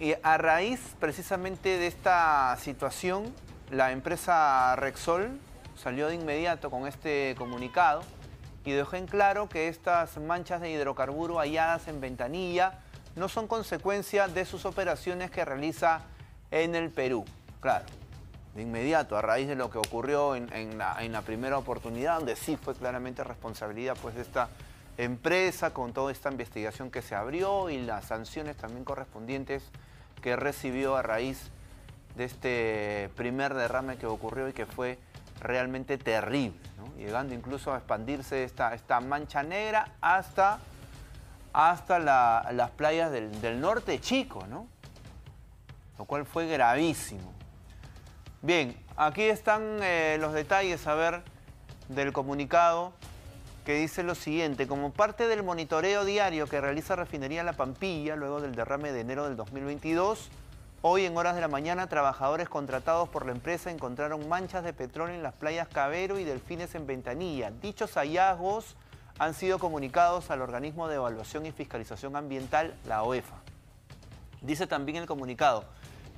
Y a raíz precisamente de esta situación, la empresa Rexol salió de inmediato con este comunicado y dejó en claro que estas manchas de hidrocarburo halladas en Ventanilla no son consecuencia de sus operaciones que realiza en el Perú. Claro, de inmediato, a raíz de lo que ocurrió en, la, primera oportunidad, donde sí fue claramente responsabilidad pues, de esta empresa con toda esta investigación que se abrió y las sanciones también correspondientes que recibió a raíz de este primer derrame que ocurrió y que fue realmente terrible, llegando incluso a expandirse esta, esta mancha negra hasta, hasta las playas del, norte chico, ¿no? lo cual fue gravísimo. Bien, aquí están eh, los detalles, a ver, del comunicado que dice lo siguiente, como parte del monitoreo diario que realiza Refinería La Pampilla luego del derrame de enero del 2022, hoy en horas de la mañana trabajadores contratados por la empresa encontraron manchas de petróleo en las playas Cabero y Delfines en Ventanilla. Dichos hallazgos han sido comunicados al organismo de evaluación y fiscalización ambiental, la OEFA. Dice también el comunicado,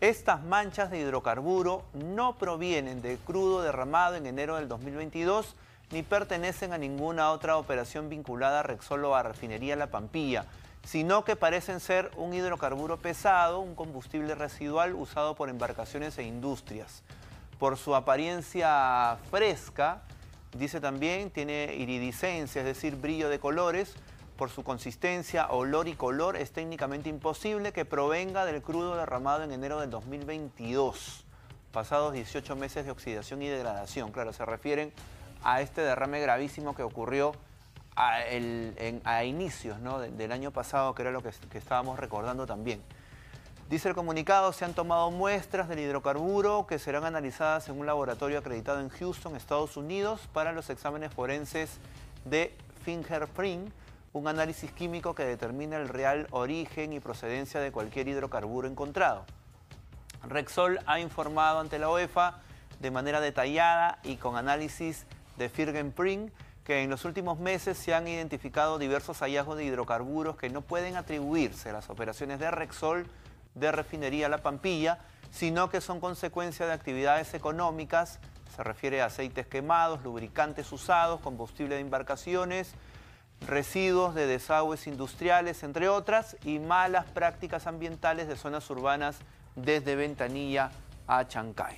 estas manchas de hidrocarburo no provienen del crudo derramado en enero del 2022, ni pertenecen a ninguna otra operación vinculada a Rexolo a Refinería La Pampilla, sino que parecen ser un hidrocarburo pesado, un combustible residual usado por embarcaciones e industrias. Por su apariencia fresca, dice también, tiene iridiscencia, es decir, brillo de colores. Por su consistencia, olor y color, es técnicamente imposible que provenga del crudo derramado en enero del 2022, pasados 18 meses de oxidación y degradación. Claro, se refieren a este derrame gravísimo que ocurrió a, inicios del año pasado, que era lo que, estábamos recordando también. Dice el comunicado, se han tomado muestras del hidrocarburo que serán analizadas en un laboratorio acreditado en Houston, Estados Unidos, para los exámenes forenses de fingerprint, un análisis químico que determina el real origen y procedencia de cualquier hidrocarburo encontrado. Rexol ha informado ante la OEFA de manera detallada y con análisis de Firgenpring, que en los últimos meses se han identificado diversos hallazgos de hidrocarburos que no pueden atribuirse a las operaciones de Rexol de refinería La Pampilla, sino que son consecuencia de actividades económicas, se refiere a aceites quemados, lubricantes usados, combustible de embarcaciones, residuos de desagües industriales, entre otras, y malas prácticas ambientales de zonas urbanas desde Ventanilla a Chancay.